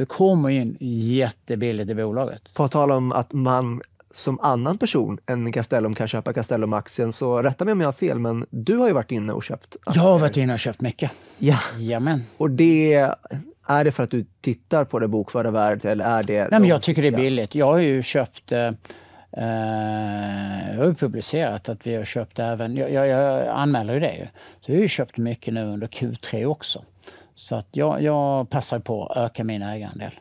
Du kommer in jättebilligt i bolaget. På tal om att man som annan person än Castellum kan köpa Castellum-aktien, så rätta mig om jag har fel, men du har ju varit inne och köpt. Aktier. Jag har varit inne och köpt mycket. Ja. Jamen. Och det är det för att du tittar på det bokförda värdet eller är det... Nej, men jag tycker det är billigt. Jag har ju köpt... Eh, eh, jag har ju publicerat att vi har köpt även... Jag, jag, jag anmäler ju det. Så vi har ju köpt mycket nu under Q3 också. Så att jag, jag passar på att öka min ägarandel.